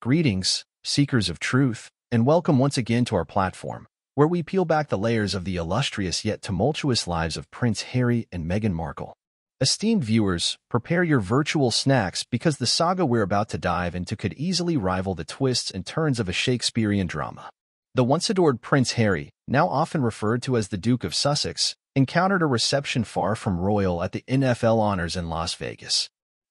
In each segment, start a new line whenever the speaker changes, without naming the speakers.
Greetings, seekers of truth, and welcome once again to our platform, where we peel back the layers of the illustrious yet tumultuous lives of Prince Harry and Meghan Markle. Esteemed viewers, prepare your virtual snacks because the saga we're about to dive into could easily rival the twists and turns of a Shakespearean drama. The once adored Prince Harry, now often referred to as the Duke of Sussex, encountered a reception far from royal at the NFL honors in Las Vegas.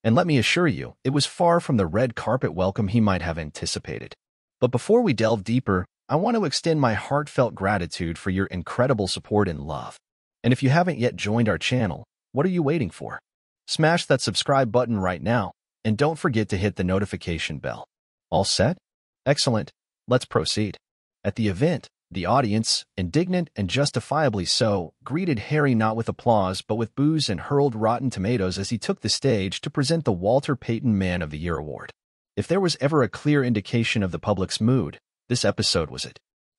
And let me assure you, it was far from the red carpet welcome he might have anticipated. But before we delve deeper, I want to extend my heartfelt gratitude for your incredible support and love. And if you haven't yet joined our channel, what are you waiting for? Smash that subscribe button right now, and don't forget to hit the notification bell. All set? Excellent. Let's proceed. At the event, the audience, indignant and justifiably so, greeted Harry not with applause but with boos and hurled rotten tomatoes as he took the stage to present the Walter Payton Man of the Year award. If there was ever a clear indication of the public's mood, this episode was it.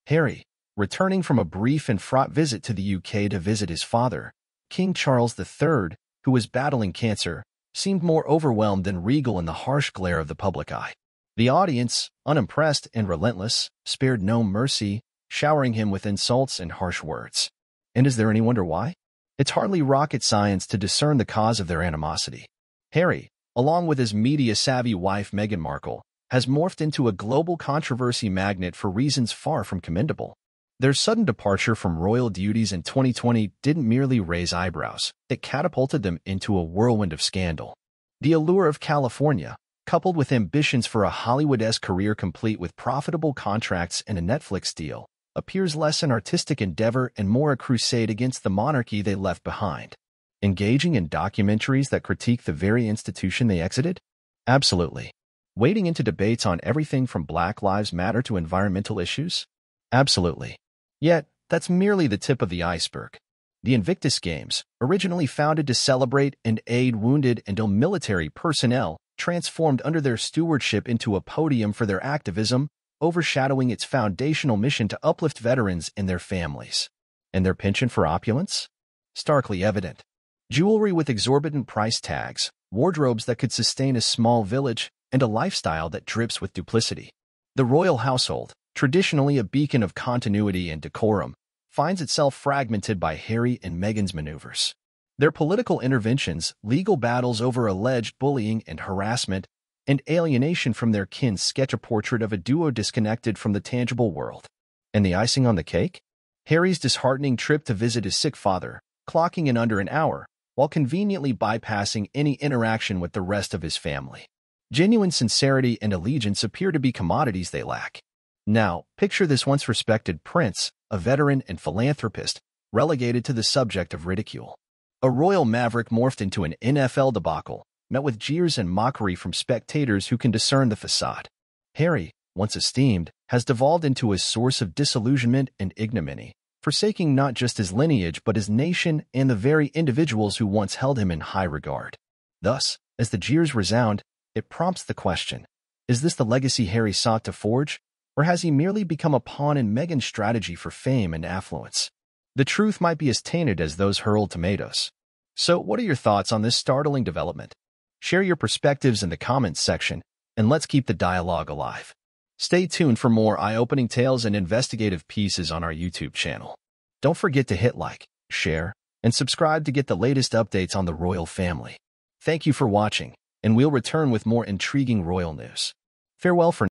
Harry, returning from a brief and fraught visit to the UK to visit his father, King Charles III, who was battling cancer, seemed more overwhelmed than regal in the harsh glare of the public eye. The audience, unimpressed and relentless, spared no mercy showering him with insults and harsh words. And is there any wonder why? It's hardly rocket science to discern the cause of their animosity. Harry, along with his media-savvy wife Meghan Markle, has morphed into a global controversy magnet for reasons far from commendable. Their sudden departure from royal duties in 2020 didn't merely raise eyebrows, it catapulted them into a whirlwind of scandal. The allure of California, coupled with ambitions for a Hollywood-esque career complete with profitable contracts and a Netflix deal, appears less an artistic endeavor and more a crusade against the monarchy they left behind. Engaging in documentaries that critique the very institution they exited? Absolutely. Wading into debates on everything from Black Lives Matter to environmental issues? Absolutely. Yet, that's merely the tip of the iceberg. The Invictus Games, originally founded to celebrate and aid wounded and ill military personnel, transformed under their stewardship into a podium for their activism, overshadowing its foundational mission to uplift veterans and their families. And their penchant for opulence? Starkly evident. Jewelry with exorbitant price tags, wardrobes that could sustain a small village, and a lifestyle that drips with duplicity. The royal household, traditionally a beacon of continuity and decorum, finds itself fragmented by Harry and Meghan's maneuvers. Their political interventions, legal battles over alleged bullying and harassment, and alienation from their kin sketch a portrait of a duo disconnected from the tangible world. And the icing on the cake? Harry's disheartening trip to visit his sick father, clocking in under an hour, while conveniently bypassing any interaction with the rest of his family. Genuine sincerity and allegiance appear to be commodities they lack. Now, picture this once respected prince, a veteran and philanthropist, relegated to the subject of ridicule. A royal maverick morphed into an NFL debacle, met with jeers and mockery from spectators who can discern the facade. Harry, once esteemed, has devolved into a source of disillusionment and ignominy, forsaking not just his lineage but his nation and the very individuals who once held him in high regard. Thus, as the jeers resound, it prompts the question, is this the legacy Harry sought to forge, or has he merely become a pawn in Meghan's strategy for fame and affluence? The truth might be as tainted as those hurled tomatoes. So what are your thoughts on this startling development? Share your perspectives in the comments section, and let's keep the dialogue alive. Stay tuned for more eye-opening tales and investigative pieces on our YouTube channel. Don't forget to hit like, share, and subscribe to get the latest updates on the royal family. Thank you for watching, and we'll return with more intriguing royal news. Farewell for